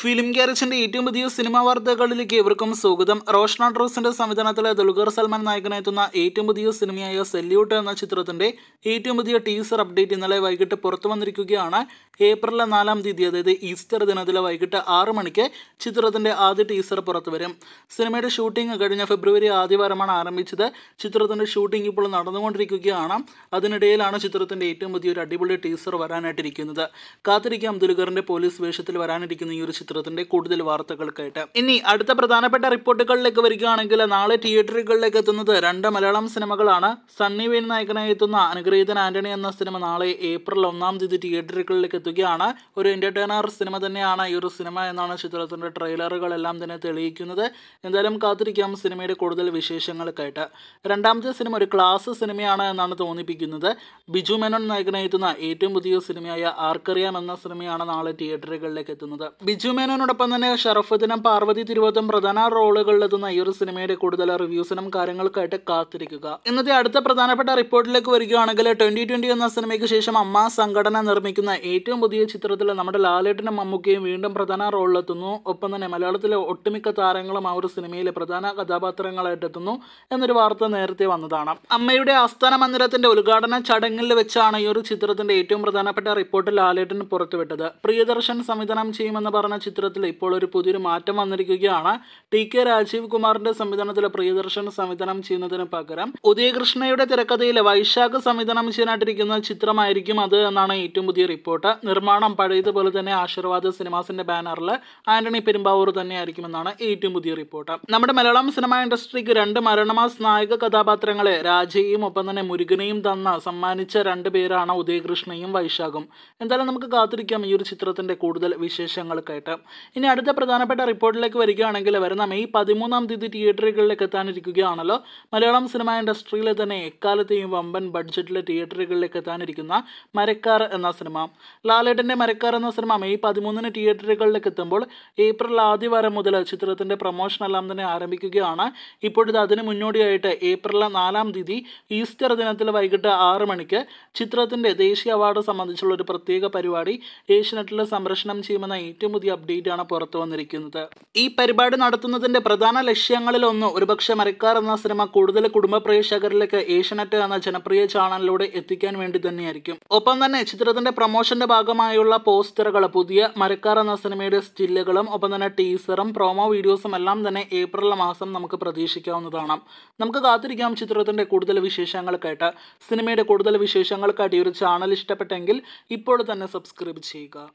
film ക്യാരച്ചിൻ്റെ ഏറ്റവും പുതിയ cinema വാർത്തകളിലേക്ക് ഏവർക്കും സ്വാഗതം റോഷ്ന ഡ്രോസിന്റെ സംവിധാനത്തിലെ ദുൽഖർ സൽമാൻ നായകനെത്തുന്ന ഏറ്റവും പുതിയ സിനിമയായ സെല്യൂട്ട് എന്ന ചിത്രത്തിൻ്റെ ഏറ്റവും പുതിയ ടീസർ അപ്ഡേറ്റ് ഇന്നലെ വൈകിട്ട് പുറത്തു വന്നിരിക്കുകയാണ് ഏപ്രിൽ നാലാം തീയതി അതായത് ഈസ്റ്റർ ദിനത്തിലെ വൈകിട്ട് ആറ് മണിക്ക് ചിത്രത്തിൻ്റെ ആദ്യ ടീസർ പുറത്തുവരും സിനിമയുടെ ഷൂട്ടിംഗ് കഴിഞ്ഞ ഫെബ്രുവരി ആദ്യവാരമാണ് ആരംഭിച്ചത് ചിത്രത്തിൻ്റെ ഷൂട്ടിംഗ് ഇപ്പോൾ നടന്നുകൊണ്ടിരിക്കുകയാണ് അതിനിടയിലാണ് ചിത്രത്തിൻ്റെ ഏറ്റവും ഒരു അടിപൊളി ടീസർ വരാനായിട്ടിരിക്കുന്നത് കാത്തിരിക്കാം ദുൽഖറിൻ്റെ പോലീസ് വേഷത്തിൽ വരാനിരിക്കുന്ന ഈ ഒരു ചിത്രത്തിന്റെ കൂടുതൽ വാർത്തകൾക്കായിട്ട് ഇനി അടുത്ത പ്രധാനപ്പെട്ട റിപ്പോർട്ടുകളിലേക്ക് വരികയാണെങ്കിൽ നാളെ തിയേറ്ററുകളിലേക്ക് എത്തുന്നത് രണ്ട് മലയാളം സിനിമകളാണ് സണ്ണി വേൻ നായകനായി എത്തുന്ന അനുഗ്രഹീതൻ ആന്റണി എന്ന സിനിമ നാളെ ഏപ്രിൽ ഒന്നാം തീയതി തിയേറ്ററുകളിലേക്ക് എത്തുകയാണ് ഒരു എന്റർടൈനർ സിനിമ തന്നെയാണ് ഈ ഒരു സിനിമ എന്നാണ് ചിത്രത്തിന്റെ ട്രെയിലറുകളെല്ലാം തന്നെ തെളിയിക്കുന്നത് എന്തായാലും കാത്തിരിക്കാം സിനിമയുടെ കൂടുതൽ വിശേഷങ്ങൾക്കായിട്ട് രണ്ടാമത്തെ സിനിമ ഒരു ക്ലാസ് സിനിമയാണ് എന്നാണ് തോന്നിപ്പിക്കുന്നത് ബിജു മേനോൻ നായകനായി എത്തുന്ന ഏറ്റവും പുതിയ സിനിമയായ ആർക്കറിയാം എന്ന സിനിമയാണ് നാളെ തിയേറ്ററുകളിലേക്ക് എത്തുന്നത് ബിജു മേനോനോടൊപ്പം തന്നെ ഷറഫുദ്ദീനും പാർവതി തിരുവതും പ്രധാന റോളുകളിലെത്തുന്ന ഈ ഒരു സിനിമയുടെ കൂടുതൽ റിവ്യൂസിനും കാര്യങ്ങൾക്കായിട്ട് കാത്തിരിക്കുക ഇന്നത്തെ അടുത്ത പ്രധാനപ്പെട്ട റിപ്പോർട്ടിലേക്ക് വരികയാണെങ്കിൽ ട്വന്റി ട്വന്റി എന്ന സിനിമയ്ക്ക് ശേഷം അമ്മ സംഘടന നിർമ്മിക്കുന്ന ഏറ്റവും പുതിയ ചിത്രത്തിൽ നമ്മുടെ ലാലേട്ടനും മമ്മൂക്കയും വീണ്ടും പ്രധാന റോളിലെത്തുന്നു ഒപ്പം തന്നെ മലയാളത്തിലെ ഒട്ടുമിക്ക താരങ്ങളും ആ ഒരു സിനിമയിലെ പ്രധാന കഥാപാത്രങ്ങളായിട്ടെത്തുന്നു എന്നൊരു വാർത്ത നേരത്തെ വന്നതാണ് അമ്മയുടെ ആസ്ഥാന മന്ദിരത്തിന്റെ ഉദ്ഘാടന ചടങ്ങിൽ വെച്ചാണ് ഈ ഒരു ചിത്രത്തിന്റെ ഏറ്റവും പ്രധാനപ്പെട്ട റിപ്പോർട്ട് ലാലേട്ടൻ പുറത്തുവിട്ടത് പ്രിയദർശൻ സംവിധാനം ചെയ്യുമെന്ന് പറഞ്ഞ ചിത്രത്തിൽ ഇപ്പോൾ ഒരു പുതിയൊരു മാറ്റം വന്നിരിക്കുകയാണ് ടി കെ രാജീവ് കുമാറിന്റെ സംവിധാനത്തിൽ പ്രിയദർശൻ സംവിധാനം ചെയ്യുന്നതിന് പകരം ഉദയകൃഷ്ണയുടെ തിരക്കഥയിൽ വൈശാഖ് സംവിധാനം ചെയ്യാനായിട്ടിരിക്കുന്ന ചിത്രമായിരിക്കും അത് എന്നാണ് ഏറ്റവും പുതിയ റിപ്പോർട്ട് നിർമ്മാണം പഴയതുപോലെ തന്നെ ആശീർവാദ് സിനിമാസിന്റെ ബാനറിൽ ആന്റണി പെരുമ്പാവൂർ തന്നെയായിരിക്കും എന്നാണ് ഏറ്റവും പുതിയ റിപ്പോർട്ട് നമ്മുടെ മലയാളം സിനിമ ഇൻഡസ്ട്രിക്ക് രണ്ട് മരണമാസ് നായക കഥാപാത്രങ്ങളെ രാജയും ഒപ്പം തന്നെ മുരുകനെയും തന്ന സമ്മാനിച്ച രണ്ട് പേരാണ് ഉദയകൃഷ്ണയും വൈശാഖും എന്തായാലും നമുക്ക് കാത്തിരിക്കാം ഈ ഒരു ചിത്രത്തിന്റെ കൂടുതൽ വിശേഷങ്ങൾക്കായിട്ട് ഇനി അടുത്ത പ്രധാനപ്പെട്ട റിപ്പോർട്ടിലേക്ക് വരികയാണെങ്കിൽ വരുന്ന മെയ് പതിമൂന്നാം തീയതി തിയേറ്ററുകളിലേക്ക് എത്താനിരിക്കുകയാണല്ലോ മലയാളം സിനിമ ഇൻഡസ്ട്രിയിലെ തന്നെ എക്കാലത്തെയും വമ്പൻ ബഡ്ജറ്റിലെ തിയേറ്ററുകളിലേക്ക് എത്താനിരിക്കുന്ന മരക്കാർ എന്ന സിനിമ ലാലേട്ടൻ്റെ മരക്കാർ എന്ന സിനിമ മെയ് പതിമൂന്നിന് തിയേറ്ററുകളിലേക്ക് എത്തുമ്പോൾ ഏപ്രിൽ ആദ്യ വാരം മുതൽ ചിത്രത്തിൻ്റെ പ്രൊമോഷൻ എല്ലാം തന്നെ ആരംഭിക്കുകയാണ് ഇപ്പോഴത്തെ അതിന് മുന്നോടിയായിട്ട് ഏപ്രിൽ നാലാം തീയതി ഈസ്റ്റർ ദിനത്തിൽ വൈകിട്ട് ആറ് മണിക്ക് ചിത്രത്തിൻ്റെ ദേശീയ അവാർഡ് സംബന്ധിച്ചുള്ള ഒരു പ്രത്യേക പരിപാടി ഏഷ്യനെറ്റിൽ സംരക്ഷണം ചെയ്യുമെന്ന ഏറ്റവും പുതിയ അപ്ഡേറ്റ് ആണ് പുറത്തു വന്നിരിക്കുന്നത് ഈ പരിപാടി നടത്തുന്നതിന്റെ പ്രധാന ലക്ഷ്യങ്ങളിൽ ഒന്ന് ഒരുപക്ഷെ മരക്കാർ എന്ന സിനിമ കൂടുതൽ കുടുംബ പ്രേക്ഷകരിലേക്ക് ഏഷ്യനെറ്റ് എന്ന ജനപ്രിയ ചാനലിലൂടെ എത്തിക്കാൻ വേണ്ടി തന്നെയായിരിക്കും ഒപ്പം തന്നെ ചിത്രത്തിന്റെ പ്രൊമോഷന്റെ ഭാഗമായുള്ള പോസ്റ്ററുകൾ പുതിയ മരക്കാർ എന്ന സിനിമയുടെ സ്റ്റില്ലുകളും ഒപ്പം തന്നെ ടീസറും പ്രൊമോ വീഡിയോസും എല്ലാം തന്നെ ഏപ്രിൽ മാസം നമുക്ക് പ്രതീക്ഷിക്കാവുന്നതാണ് നമുക്ക് കാത്തിരിക്കാം ചിത്രത്തിന്റെ കൂടുതൽ വിശേഷങ്ങൾക്കായിട്ട് സിനിമയുടെ കൂടുതൽ വിശേഷങ്ങൾക്കായിട്ട് ഈ ഒരു ചാനൽ ഇഷ്ടപ്പെട്ടെങ്കിൽ ഇപ്പോൾ തന്നെ സബ്സ്ക്രൈബ് ചെയ്യുക